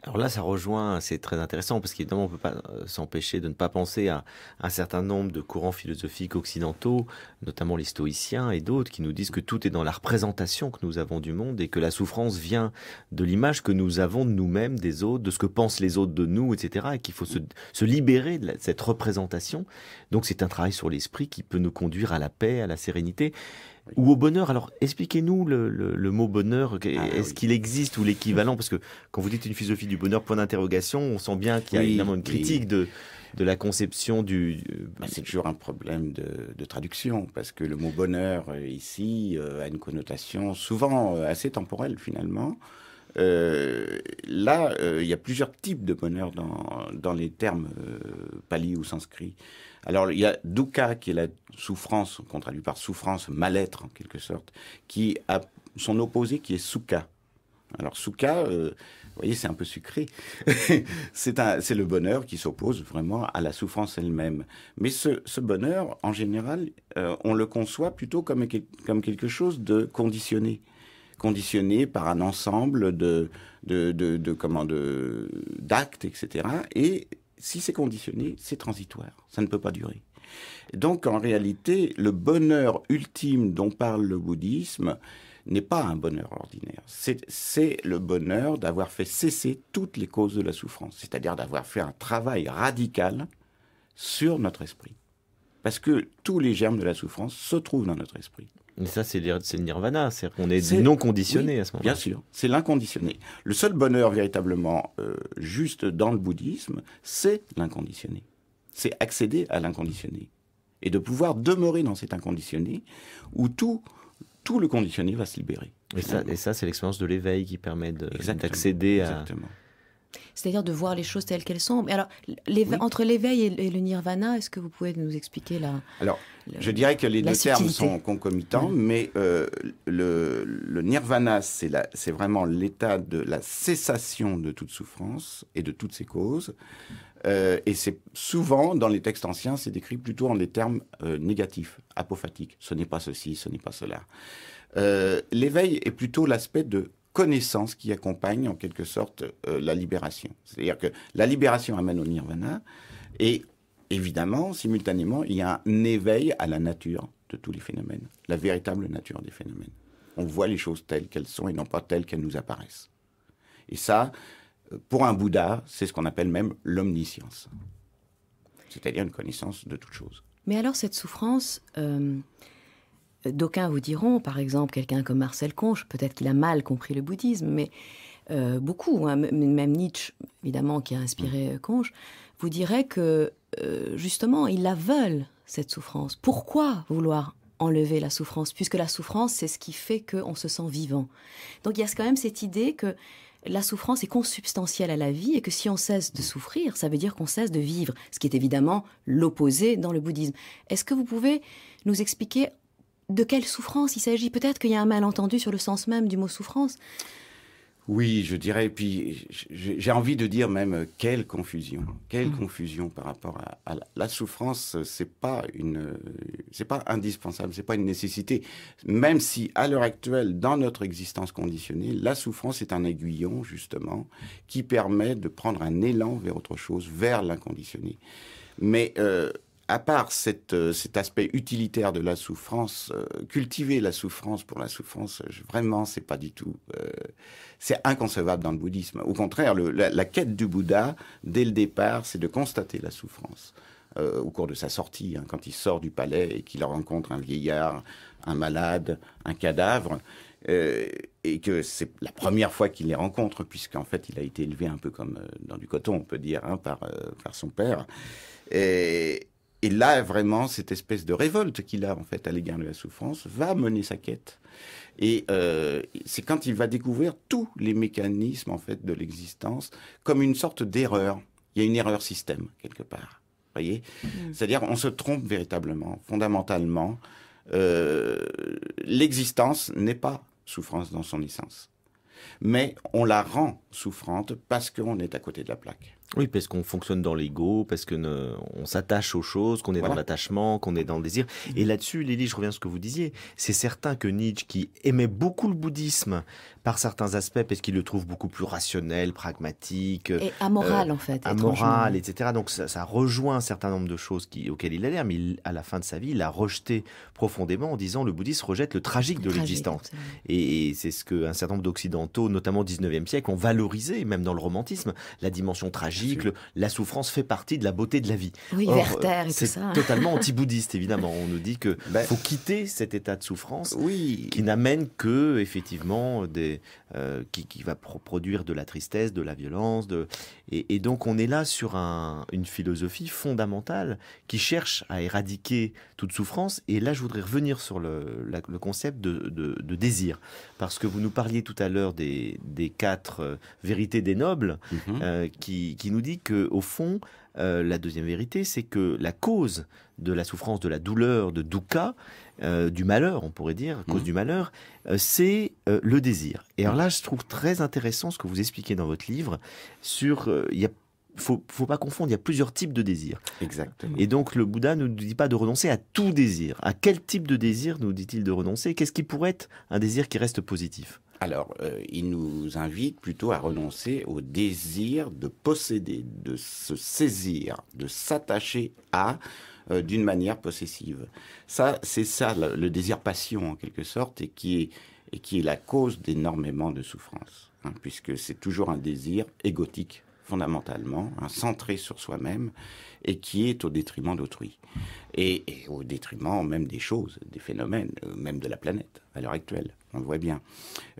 Alors là, ça rejoint, c'est très intéressant, parce qu'évidemment, on ne peut pas euh, s'empêcher de ne pas penser à un certain nombre de courants philosophiques occidentaux, notamment les stoïciens et d'autres, qui nous disent que tout est dans la représentation que nous avons du monde et que la souffrance vient de l'image que nous avons de nous-mêmes, des autres, de ce que pensent les autres de nous, etc., et qu'il faut se, se, libérer de cette représentation. Donc c'est un travail sur l'esprit qui peut nous conduire à la paix, à la sérénité. Ou au bonheur. Alors, expliquez-nous le, le, le, mot bonheur. Est-ce ah, qu'il existe ou l'équivalent Parce que quand vous dites une philosophie du bonheur, point d'interrogation, on sent bien qu'il y a une critique de, de la conception du... Ben, c'est toujours un problème de, de, traduction, parce que le mot bonheur, euh, ici, euh, a une connotation souvent assez temporelle, finalement. Euh, là, il y a plusieurs types de bonheur dans, dans les termes pali ou sanskrit. Alors il y a Dukkha qui est la souffrance, qu'on traduit par souffrance, mal-être en quelque sorte, qui a son opposé qui est Sukha. Alors Sukha, euh, vous voyez, c'est un peu sucré. c'est le bonheur qui s'oppose vraiment à la souffrance elle-même. Mais ce, bonheur, en général, euh, on le conçoit plutôt comme, quelque chose de conditionné conditionné par un ensemble de, de, d'actes, etc. Et si c'est conditionné, c'est transitoire. Ça ne peut pas durer. Donc, en réalité, le bonheur ultime dont parle le bouddhisme n'est pas un bonheur ordinaire. C'est le bonheur d'avoir fait cesser toutes les causes de la souffrance, c'est-à-dire d'avoir fait un travail radical sur notre esprit. Parce que tous les germes de la souffrance se trouvent dans notre esprit. Mais ça, c'est le nirvana, c'est est, non conditionné à ce moment-là. Bien sûr, c'est l'inconditionné. Le seul bonheur véritablement euh, juste dans le bouddhisme, c'est l'inconditionné. C'est accéder à l'inconditionné. Et de pouvoir demeurer dans cet inconditionné où tout, tout le conditionné va se libérer. Et ça, ça c'est l'expérience de l'éveil qui permet d'accéder à... Exactement. C'est-à-dire de voir les choses telles qu'elles sont. Mais Alors, entre l'éveil et, le nirvana, est-ce que vous pouvez nous expliquer la. Alors, je dirais que les deux termes sont concomitants, mais euh, le, nirvana, c'est vraiment l'état de la cessation de toute souffrance et de toutes ses causes. Euh, et c'est souvent, dans les textes anciens, c'est décrit plutôt en des termes euh, négatifs, apophatiques. Ce n'est pas ceci, ce n'est pas cela. L'éveil est plutôt l'aspect de connaissance qui accompagne en quelque sorte euh, la libération. C'est-à-dire que la libération amène au nirvana et évidemment, simultanément, il y a un éveil à la nature de tous les phénomènes, la véritable nature des phénomènes. On voit les choses telles qu'elles sont et non pas telles qu'elles nous apparaissent. Et ça, euh, pour un Bouddha, c'est ce qu'on appelle même l'omniscience, c'est-à-dire une connaissance de toutes choses. Mais alors cette souffrance, euh, D'aucuns vous diront, par exemple, quelqu'un comme Marcel Conche, peut-être qu'il a mal compris le bouddhisme, mais euh, beaucoup, hein, même Nietzsche, évidemment, qui a inspiré mm. euh, Conche, vous dirait que, euh, justement, ils la veulent, cette souffrance. Pourquoi vouloir enlever la souffrance Puisque la souffrance, c'est ce qui fait qu'on se sent vivant. Donc il y a quand même cette idée que la souffrance est consubstantielle à la vie et que si on cesse de mm. souffrir, ça veut dire qu'on cesse de vivre, ce qui est évidemment l'opposé dans le bouddhisme. Est-ce que vous pouvez nous expliquer de quelle souffrance il s'agit Peut-être qu'il y a un malentendu sur le sens même du mot souffrance. Oui, je dirais, puis j'ai envie de dire même euh, quelle confusion, quelle mm. confusion par rapport à, la, souffrance, euh, c'est pas une, euh, c'est pas indispensable, c'est pas une nécessité. Même si à l'heure actuelle, dans notre existence conditionnée, la souffrance est un aiguillon justement qui permet de prendre un élan vers autre chose, vers l'inconditionné. Mais à part euh, cet aspect utilitaire de la souffrance, euh, cultiver la souffrance pour la souffrance, euh, vraiment, c'est pas du tout, c'est inconcevable dans le bouddhisme. Au contraire, la, quête du Bouddha, dès le départ, c'est de constater la souffrance. au cours de sa sortie, hein, quand il sort du palais et qu'il rencontre un vieillard, un malade, un cadavre, et que c'est la première fois qu'il les rencontre, puisqu'en fait il a été élevé un peu comme dans du coton, on peut dire, hein, par, par son père. Et, et là, vraiment, cette espèce de révolte qu'il a en fait à l'égard de la souffrance va mener sa quête. Et euh, c'est quand il va découvrir tous les mécanismes en fait de l'existence comme une sorte d'erreur. Il y a une erreur système quelque part. Voyez, mm. c'est-à-dire on se trompe véritablement, fondamentalement. Euh, l'existence n'est pas souffrance dans son essence, mais on la rend souffrante parce qu'on est à côté de la plaque. Oui, parce qu'on fonctionne dans l'ego, parce que on s'attache aux choses, qu'on est dans l'attachement, qu'on est dans le désir. Et mm-hmm. là-dessus, Lily, je reviens à ce que vous disiez. C'est certain que Nietzsche, qui aimait beaucoup le bouddhisme par certains aspects, parce qu'il le trouve beaucoup plus rationnel, pragmatique, et amoral euh, en fait, amoral, etc. Donc ça, rejoint un certain nombre de choses qui, auxquelles il l'air mais à la fin de sa vie, il a rejeté profondément en disant le bouddhisme rejette le tragique de l'existence. Et, c'est ce que un certain nombre d'occidentaux, notamment au 19e siècle, ont valorisé, même dans le romantisme, la dimension tragique la souffrance fait partie de la beauté de la vie. Oui, euh, totalement anti-bouddhiste, évidemment. On nous dit que ben. faut quitter cet état de souffrance qui n'amène que, effectivement, des, euh, qui, va produire de la tristesse, de la violence. Et, donc on est là sur une philosophie fondamentale qui cherche à éradiquer toute souffrance. Et là, je voudrais revenir sur le, concept de, désir. Parce que vous nous parliez tout à l'heure des, quatre euh, vérités des nobles, mm-hmm. euh, qui, nous dit qu'au au fond, euh, la deuxième vérité, c'est que la cause de la souffrance, de la douleur, de dukkha, euh, du malheur, on pourrait dire, cause mhm. du malheur, euh, c'est le désir. Et alors mhm. là, je trouve très intéressant ce que vous expliquez dans votre livre sur il y faut, pas confondre, il y a plusieurs types de désirs. Exactement. Et donc le Bouddha ne nous dit pas de renoncer à tout désir. À quel type de désir nous dit-il de renoncer Qu'est-ce qui pourrait être un désir qui reste positif alors, euh, il nous invite plutôt à renoncer au désir de posséder, de se saisir, de s'attacher à euh, d'une manière possessive. Ça, c'est ça le, désir passion en quelque sorte, et qui est, la cause d'énormément de souffrance. Hein, puisque c'est toujours un désir égotique fondamentalement, hein, centré sur soi-même, et qui est au détriment d'autrui, et au détriment même des choses, des phénomènes, euh, même de la planète à l'heure actuelle on le voit bien,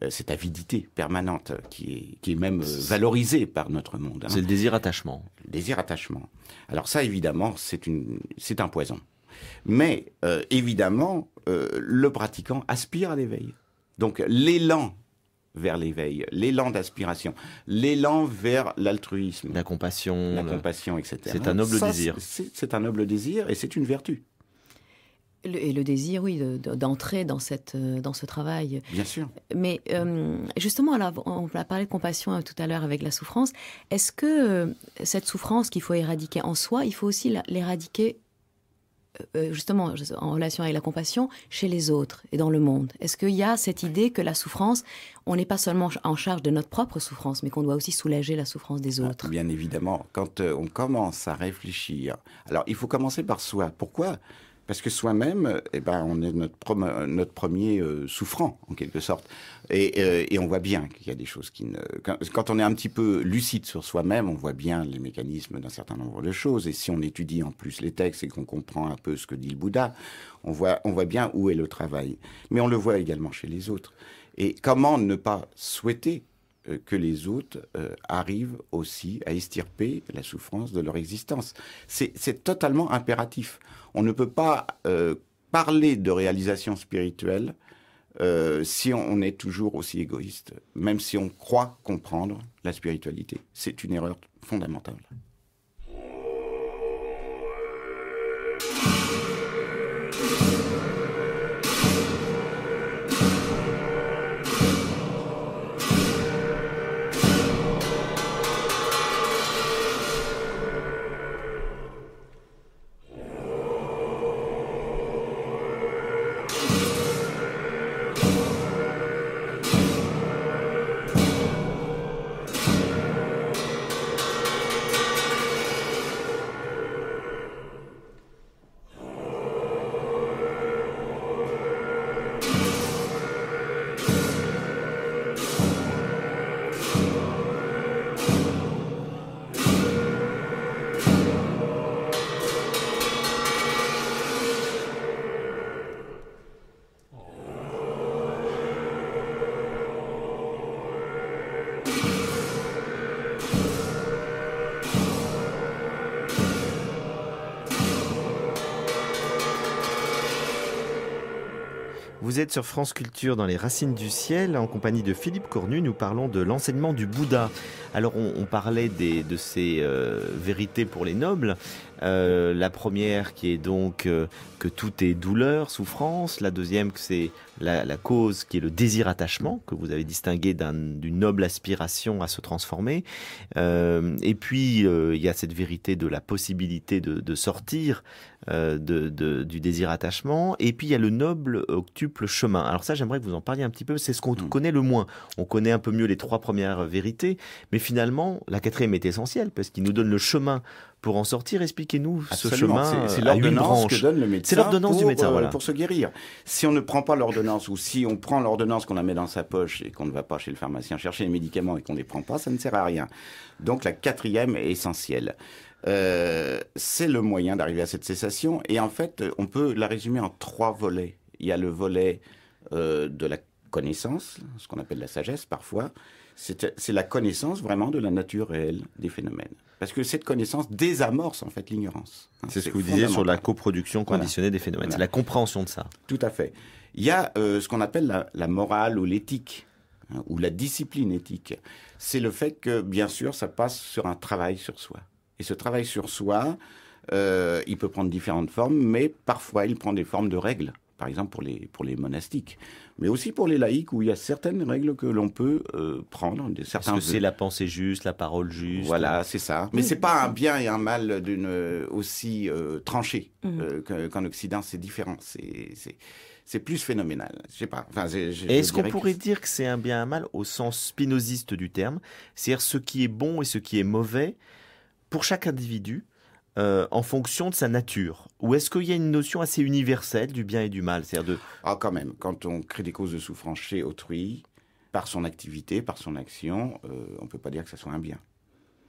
euh, cette avidité permanente qui est, qui est même euh, valorisée par notre monde. Hein. C'est le désir attachement. Le désir attachement. Alors ça, évidemment, c'est un poison. Mais euh, évidemment, le pratiquant aspire à l'éveil. Donc l'élan vers l'éveil, l'élan d'aspiration, l'élan vers l'altruisme. La compassion. La compassion, etc. C'est un noble désir. C'est un noble désir et c'est une vertu et le désir, oui, d'entrer dans, cette, euh, dans ce travail. Bien sûr. Mais euh, justement, on a parlé de compassion euh, tout à l'heure avec la souffrance. Est-ce que cette souffrance qu'il faut éradiquer en soi, il faut aussi l'éradiquer justement en relation avec la compassion chez les autres et dans le monde Est-ce qu'il y a cette idée que la souffrance, on n'est pas seulement en charge de notre propre souffrance, mais qu'on doit aussi soulager la souffrance des ah, autres Bien évidemment, quand on commence à réfléchir, alors il faut commencer par soi. Pourquoi parce que soi-même, euh, eh ben, on est notre, euh, premier euh, souffrant, en quelque sorte. Et, on voit bien qu'il y a des choses qui ne... Quand, quand on est un petit peu lucide sur soi-même, on voit bien les mécanismes d'un certain nombre de choses. Et si on étudie en plus les textes et qu'on comprend un peu ce que dit le Bouddha, on voit, on voit bien où est le travail. Mais on le voit également chez les autres. Et comment ne pas souhaiter euh, que les autres euh, arrivent aussi à estirper la souffrance de leur existence. C'est totalement impératif. On ne peut pas euh, parler de réalisation spirituelle si on est toujours aussi égoïste, même si on croit comprendre la spiritualité. C'est une erreur fondamentale. vous êtes sur France Culture dans les Racines du Ciel. En compagnie de Philippe Cornu, nous parlons de l'enseignement du Bouddha. Alors, on, parlait de ces euh, vérités pour les nobles, euh, la première qui est donc euh, que tout est douleur, souffrance. La deuxième que c'est la, cause qui est le désir attachement que vous avez distingué d'une noble aspiration à se transformer. Euh, et puis il y a cette vérité de la possibilité de, sortir du désir attachement. Et puis il y a le noble octuple chemin. Alors ça j'aimerais que vous en parliez un petit peu. C'est ce qu'on hmm. connaît le moins. On connaît un peu mieux les trois premières vérités, mais finalement la quatrième est essentielle parce qu'il nous donne le chemin pour en sortir. Expliquez-nous ce chemin. C'est euh, l'ordonnance que donne le médecin. C'est l'ordonnance du médecin, euh, Pour se guérir. Si on ne prend pas l'ordonnance ou si on prend l'ordonnance qu'on la met dans sa poche et qu'on ne va pas chez le pharmacien chercher les médicaments et qu'on ne les prend pas, ça ne sert à rien. Donc la quatrième est essentielle. Euh, c'est le moyen d'arriver à cette cessation. Et en fait, on peut la résumer en trois volets. Il y a le volet de la connaissance, ce qu'on appelle la sagesse parfois, c'est la connaissance vraiment de la nature réelle des phénomènes. Parce que cette connaissance désamorce en fait l'ignorance. Hein, c'est ce que vous disiez sur la coproduction conditionnée des phénomènes, c'est la compréhension de ça. Tout à fait. Il y a euh, ce qu'on appelle la, morale ou l'éthique, hein, ou la discipline éthique. C'est le fait que, bien sûr, ça passe sur un travail sur soi. Et ce travail sur soi, euh, il peut prendre différentes formes, mais parfois il prend des formes de règles par exemple pour les, pour les monastiques mais aussi pour les laïcs où il y a certaines règles que l'on peut euh, prendre. Certains c'est la pensée juste, la parole juste. Voilà, c'est ça. Mais ce c'est pas un bien et un mal d'une euh, aussi euh, tranchée tranché mhm. qu'en Occident, c'est différent. C'est plus phénoménal. Je sais pas. Est-ce qu'on pourrait dire que c'est un bien et un mal au sens spinoziste du terme, c'est-à-dire ce qui est bon et ce qui est mauvais pour chaque individu? Euh, en fonction de sa nature Ou est-ce qu'il y a une notion assez universelle du bien et du mal cest de... Ah, quand même, quand on crée des causes de souffrance chez autrui, par son activité, par son action, euh, on ne peut pas dire que ça soit un bien.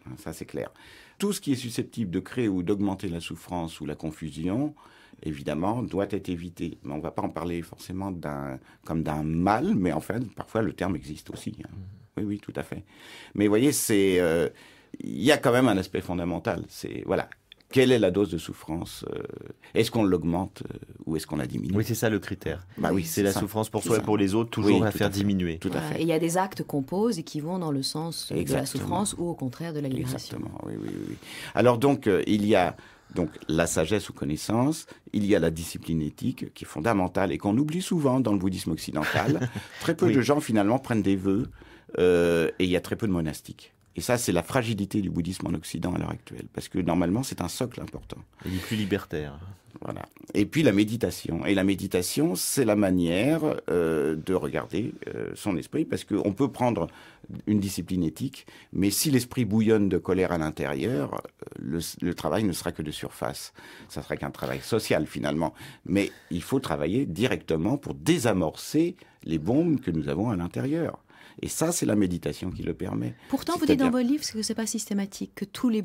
Hein, ça, c'est clair. Tout ce qui est susceptible de créer ou d'augmenter la souffrance ou la confusion, évidemment, doit être évité. Mais on ne va pas en parler forcément comme d'un mal, mais en fait, parfois, le terme existe aussi. Hein. Oui, oui, tout à fait. Mais vous voyez, c'est... Euh, il y a quand même un aspect fondamental. C'est voilà, quelle est la dose de souffrance euh, Est-ce qu'on l'augmente euh, ou est-ce qu'on la diminue Oui, c'est ça le critère. Bah oui, c'est la souffrance pour soi et pour les autres, toujours à faire diminuer. Tout à fait. Et il y a des actes qu'on pose et qui vont dans le sens de la souffrance ou au contraire de la libération. Exactement, oui, oui, oui. Alors donc, euh, il y a donc la sagesse ou connaissance, il y a la discipline éthique qui est fondamentale et qu'on oublie souvent dans le bouddhisme occidental. très peu de gens finalement prennent des vœux et il y a très peu de monastiques. Et ça, c'est la fragilité du bouddhisme en Occident à l'heure actuelle, parce que normalement, c'est un socle important. Il est plus libertaire. Voilà. Et puis la méditation. Et la méditation, c'est la manière euh, de regarder euh, son esprit, parce qu'on peut prendre une discipline éthique, mais si l'esprit bouillonne de colère à l'intérieur, euh, le, travail ne sera que de surface. Ça sera qu'un travail social finalement. Mais il faut travailler directement pour désamorcer les bombes que nous avons à l'intérieur. Et ça, c'est la méditation qui le permet. Pourtant, vous dites dans vos livres que ce n'est pas systématique, que tout, le,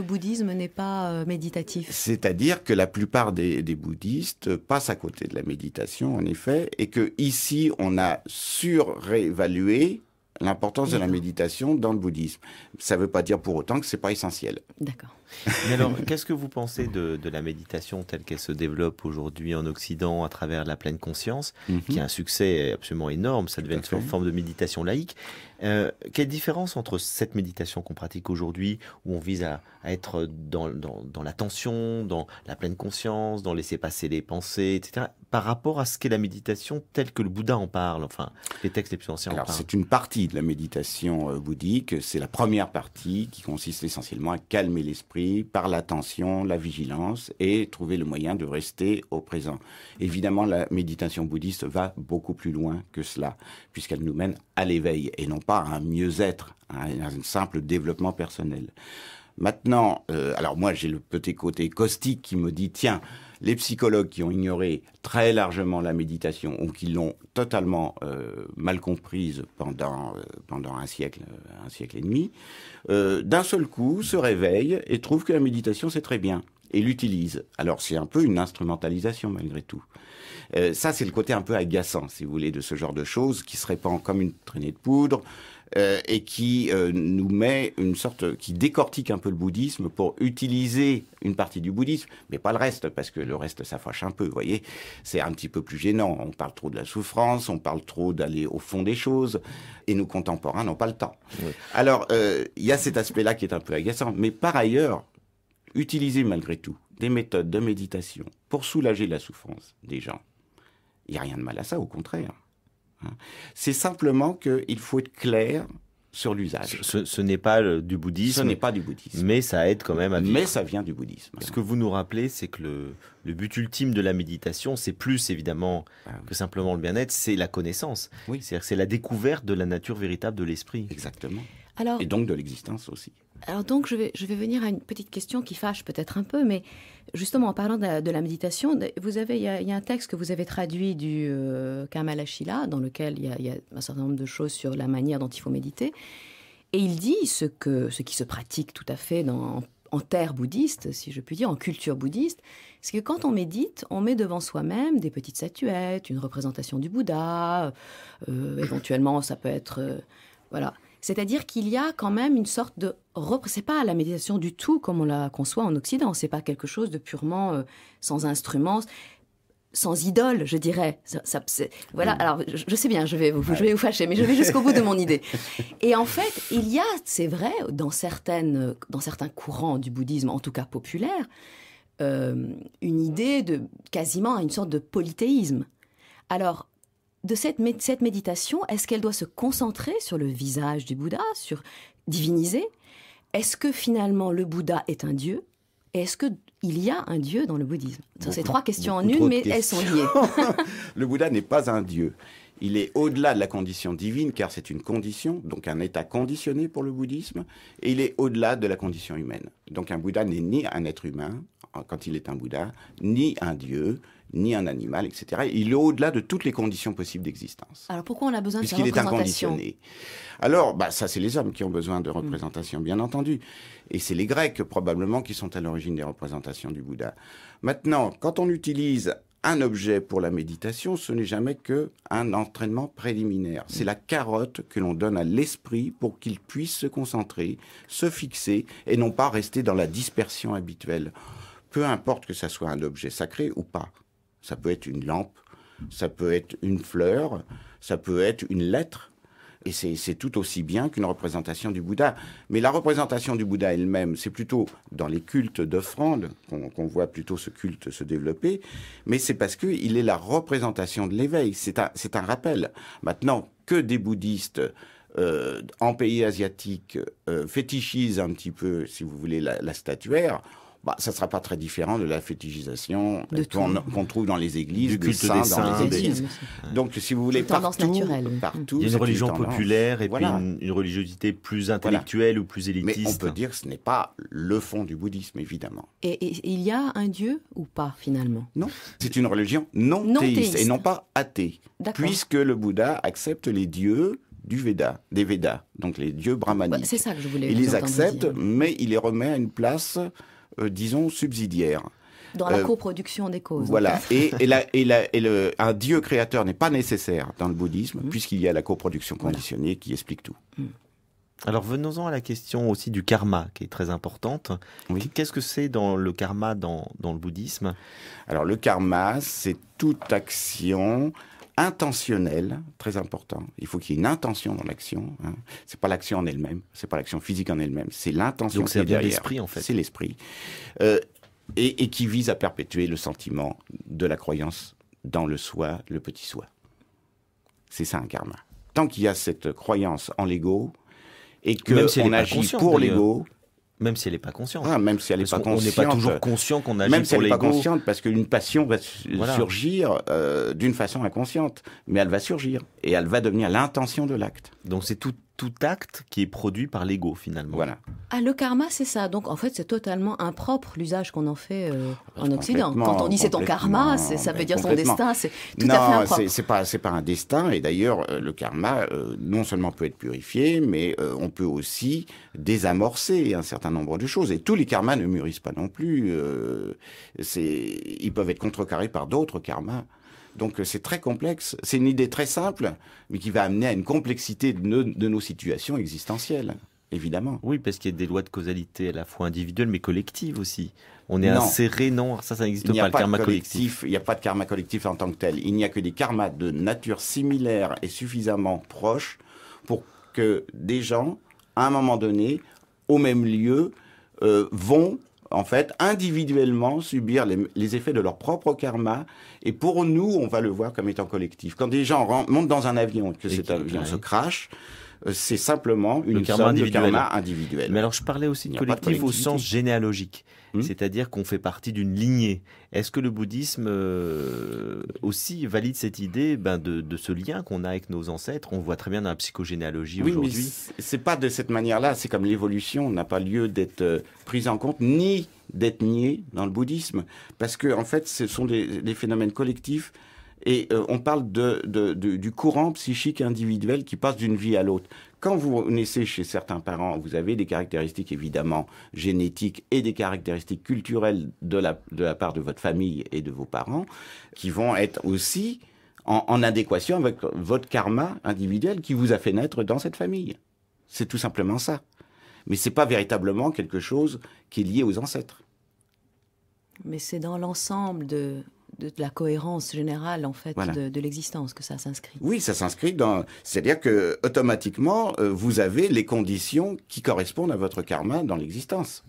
bouddhisme n'est pas euh, méditatif. C'est-à-dire que la plupart des, bouddhistes passent à côté de la méditation, en effet, et que ici, on a surévalué l'importance de la méditation dans le bouddhisme. Ça ne veut pas dire pour autant que ce n'est pas essentiel. D'accord. Mais alors, qu'est-ce que vous pensez de, la méditation telle qu'elle se développe aujourd'hui en Occident à travers la pleine conscience, mhm. qui a un succès absolument énorme, ça devient une forme de méditation laïque. Euh, quelle différence entre cette méditation qu'on pratique aujourd'hui, où on vise à, être dans, dans, dans l'attention, dans la pleine conscience, dans laisser passer les pensées, etc., par rapport à ce qu'est la méditation telle que le Bouddha en parle, enfin les textes les plus anciens en parlent. C'est une partie de la méditation euh, bouddhique, c'est la première partie qui consiste essentiellement à calmer l'esprit par l'attention, la vigilance et trouver le moyen de rester au présent. Évidemment, la méditation bouddhiste va beaucoup plus loin que cela, puisqu'elle nous mène à l'éveil et non pas à un mieux-être, à un simple développement personnel. Maintenant, euh, alors moi j'ai le petit côté caustique qui me dit, tiens, les psychologues qui ont ignoré très largement la méditation ou qui l'ont totalement euh, mal comprise pendant, euh, un, siècle, un siècle et demi, d'un seul coup se réveillent et trouvent que la méditation c'est très bien et l'utilisent. Alors c'est un peu une instrumentalisation malgré tout. ça c'est le côté un peu agaçant, si vous voulez, de ce genre de choses qui se répand comme une traînée de poudre. Euh, et qui euh, nous met une sorte, qui décortique un peu le bouddhisme pour utiliser une partie du bouddhisme, mais pas le reste, parce que le reste, s'affoche un peu, vous voyez. C'est un petit peu plus gênant. On parle trop de la souffrance, on parle trop d'aller au fond des choses, et nos contemporains n'ont pas le temps. Alors, euh, il y a cet aspect-là qui est un peu agaçant, mais par ailleurs, utiliser malgré tout des méthodes de méditation pour soulager la souffrance des gens, il n'y a rien de mal à ça, au contraire. Hein. C'est simplement qu'il faut être clair sur l'usage. Ce, n'est pas euh, du bouddhisme. Ce n'est pas du bouddhisme. Mais ça aide quand même à vivre. Mais ça vient du bouddhisme. Ce que vous nous rappelez, c'est que le, but ultime de la méditation, c'est plus évidemment ah que simplement le bien-être, c'est la connaissance. Oui. C'est-à-dire c'est la découverte de la nature véritable de l'esprit. Exactement. Alors, Et donc de l'existence aussi. Alors donc je vais, je vais venir à une petite question qui fâche peut-être un peu, mais Justement, en parlant de, la méditation, vous avez, il y, a un texte que vous avez traduit du euh, Kamalashila, dans lequel il y, a un certain nombre de choses sur la manière dont il faut méditer. Et il dit ce, que, ce qui se pratique tout à fait en terre bouddhiste, si je puis dire, en culture bouddhiste, c'est que quand on médite, on met devant soi-même des petites statuettes, une représentation du Bouddha, euh, éventuellement ça peut être... Euh, voilà. C'est-à-dire qu'il y a quand même une sorte de c'est pas la méditation du tout comme on la conçoit en Occident. C'est pas quelque chose de purement euh, sans instruments, sans idole, je dirais. voilà. Mm. Alors, je, sais bien, je vais vous, vous fâcher, mais je vais jusqu'au bout de mon idée. Et en fait, il y a, c'est vrai, dans certaines, dans certains courants du bouddhisme, en tout cas populaire, euh, une idée de quasiment une sorte de polythéisme. Alors, de cette, méditation, est-ce qu'elle doit se concentrer sur le visage du Bouddha, sur diviniser Est-ce que finalement le Bouddha est un dieu est-ce que il y a un dieu dans le bouddhisme C'est trois questions en une, mais elles sont liées. le Bouddha n'est pas un dieu. Il est au-delà de la condition divine, car c'est une condition, donc un état conditionné pour le bouddhisme, et il est au-delà de la condition humaine. Donc un Bouddha n'est ni un être humain, quand il est un Bouddha, ni un dieu, ni un animal, etc. Il est au-delà de toutes les conditions possibles d'existence. Alors pourquoi on a besoin de Puisqu'il est inconditionné. Alors, bah, ça, c'est les hommes qui ont besoin de représentation, bien entendu. Et c'est les Grecs, probablement, qui sont à l'origine des représentations du Bouddha. Maintenant, quand on utilise un objet pour la méditation, ce n'est jamais que un entraînement préliminaire. C'est la carotte que l'on donne à l'esprit pour qu'il puisse se concentrer, se fixer et non pas rester dans la dispersion habituelle. Peu importe que ça soit un objet sacré ou pas. Ça peut être une lampe, ça peut être une fleur, ça peut être une lettre. Et c'est tout aussi bien qu'une représentation du Bouddha. Mais la représentation du Bouddha elle-même, c'est plutôt dans les cultes d'offrande qu'on voit plutôt ce culte se développer, mais c'est parce qu'il est la représentation de l'éveil, c'est un, un, rappel. Maintenant, que des bouddhistes euh, en pays asiatique euh, fétichisent un petit peu, si vous voulez, la, la statuaire, bah, ça ne sera pas très différent de la fétichisation qu'on trouve dans les églises, du culte des saints, dans les églises. Donc, si vous voulez, partout, partout, mm. Il une religion populaire et puis une, religiosité plus intellectuelle ou plus élitiste. Mais on peut dire que ce n'est pas le fond du bouddhisme, évidemment. Et, il y a un dieu ou pas, finalement Non, c'est une religion non, théiste, et non pas athée, puisque le Bouddha accepte les dieux du Veda, des Védas, donc les dieux brahmaniques. c'est ça que je voulais Il les accepte, mais il les remet à une place euh, disons, subsidiaire. Dans la euh, coproduction des causes. Voilà. Et, et, la, et, le, un Dieu créateur n'est pas nécessaire dans le bouddhisme, mm. puisqu'il y a la coproduction conditionnée qui explique tout. Mm. Alors venons-en à la question aussi du karma, qui est très importante. Qu'est-ce que c'est dans le karma dans, dans le bouddhisme Alors le karma, c'est toute action intentionnel, très important. Il faut qu'il y ait une intention dans l'action. Hein. C'est pas l'action en elle-même, c'est pas l'action physique en elle-même, c'est l'intention. Donc c'est l'esprit en fait. C'est l'esprit euh, et, et qui vise à perpétuer le sentiment de la croyance dans le soi, le petit soi. C'est ça un karma. Tant qu'il y a cette croyance en l'ego et que si on agit pour l'ego, même si elle ah, n'est pas consciente. même si elle n'est pas consciente. On n'est pas toujours conscient qu'on agit Même si elle n'est pas consciente, parce qu'une passion va surgir euh, d'une façon inconsciente, mais elle va surgir et elle va devenir l'intention de l'acte. Donc c'est tout, tout acte qui est produit par l'ego finalement. Voilà. Ah, le karma, c'est ça. Donc en fait, c'est totalement impropre l'usage qu'on en fait euh, ah, bah, en Occident. Quand on dit c'est ton karma, c'est ça veut dire son destin. C'est tout non, à fait c'est pas, pas un destin. Et d'ailleurs, euh, le karma, euh, non seulement peut être purifié, mais on peut aussi désamorcer un certain nombre de choses. Et tous les karmas ne mûrissent pas non plus. ils peuvent être contrecarrés par d'autres karmas. Donc euh, c'est très complexe. C'est une idée très simple, mais qui va amener à une complexité de nos, situations existentielles. Évidemment. Oui, parce qu'il y a des lois de causalité à la fois individuelles mais collectives aussi. On est non. inséré, non, ça, ça n'existe pas, pas, le karma collectif. Il n'y a pas de karma collectif en tant que tel. Il n'y a que des karmas de nature similaire et suffisamment proche pour que des gens, à un moment donné, au même lieu, euh, vont en fait, individuellement subir les, effets de leur propre karma. Et pour nous, on va le voir comme étant collectif. Quand des gens montent dans un avion et que cet avion se crache, euh, c'est simplement une karma, De karma individuel. Mais alors, je parlais aussi collectif au sens généalogique. Hmm. c'est-à-dire qu'on fait partie d'une lignée. Est-ce que le bouddhisme euh, aussi valide cette idée ben, de, ce lien qu'on a avec nos ancêtres On voit très bien dans la psychogénéalogie oui, aujourd'hui. C'est pas de cette manière-là, c'est comme l'évolution n'a pas lieu d'être euh, prise en compte ni d'être niée dans le bouddhisme, parce que en fait ce sont des, phénomènes collectifs. Et euh, on parle du courant psychique individuel qui passe d'une vie à l'autre. Quand vous naissez chez certains parents, vous avez des caractéristiques évidemment génétiques et des caractéristiques culturelles de la, de la part de votre famille et de vos parents qui vont être aussi en, en adéquation avec votre karma individuel qui vous a fait naître dans cette famille. C'est tout simplement ça. Mais ce n'est pas véritablement quelque chose qui est lié aux ancêtres. Mais c'est dans l'ensemble de de, la cohérence générale en fait de, l'existence que ça s'inscrit. Oui, ça s'inscrit dans, c'est-à-dire que automatiquement euh, vous avez les conditions qui correspondent à votre karma dans l'existence.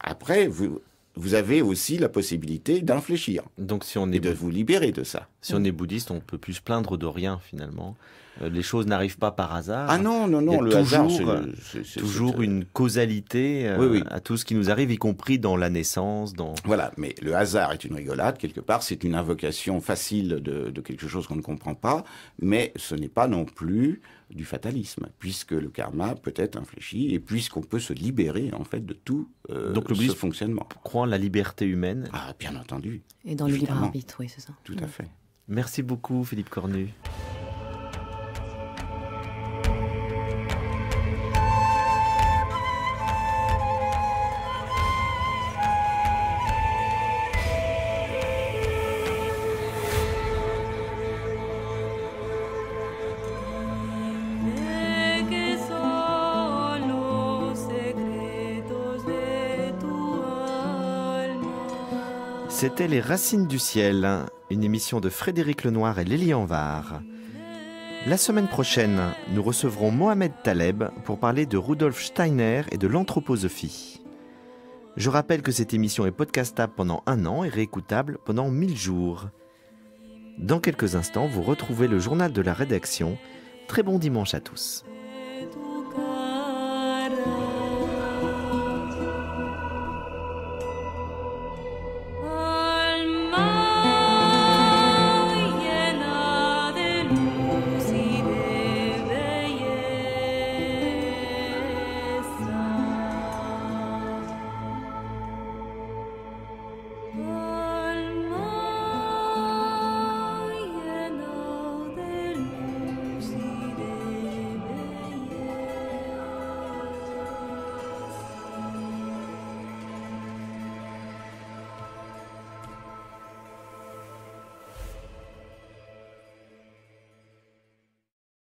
Après, vous, vous avez aussi la possibilité d'infléchir. Donc si on est et de vous libérer de ça. Si on est bouddhiste, on peut plus se plaindre de rien finalement. Euh, les choses n'arrivent pas par hasard. Ah non, non, non, le hasard, euh, c'est... toujours une causalité euh, à tout ce qui nous arrive, y compris dans la naissance. Dans... Voilà, mais le hasard est une rigolade, quelque part, c'est une invocation facile de, quelque chose qu'on ne comprend pas, mais ce n'est pas non plus du fatalisme, puisque le karma peut être infléchi et puisqu'on peut se libérer en fait de tout Donc, ce fonctionnement. Croit en la liberté humaine. Ah, bien entendu. Et dans le libre arbitre, oui, c'est ça. Tout à fait. Merci beaucoup, Philippe Cornu. C'était Les Racines du Ciel, une émission de Frédéric Lenoir et Lélie Anvar. La semaine prochaine, nous recevrons Mohamed Taleb pour parler de Rudolf Steiner et de l'anthroposophie. Je rappelle que cette émission est podcastable pendant un an et réécoutable pendant 1000 jours. Dans quelques instants, vous retrouvez le journal de la rédaction. Très bon dimanche à tous.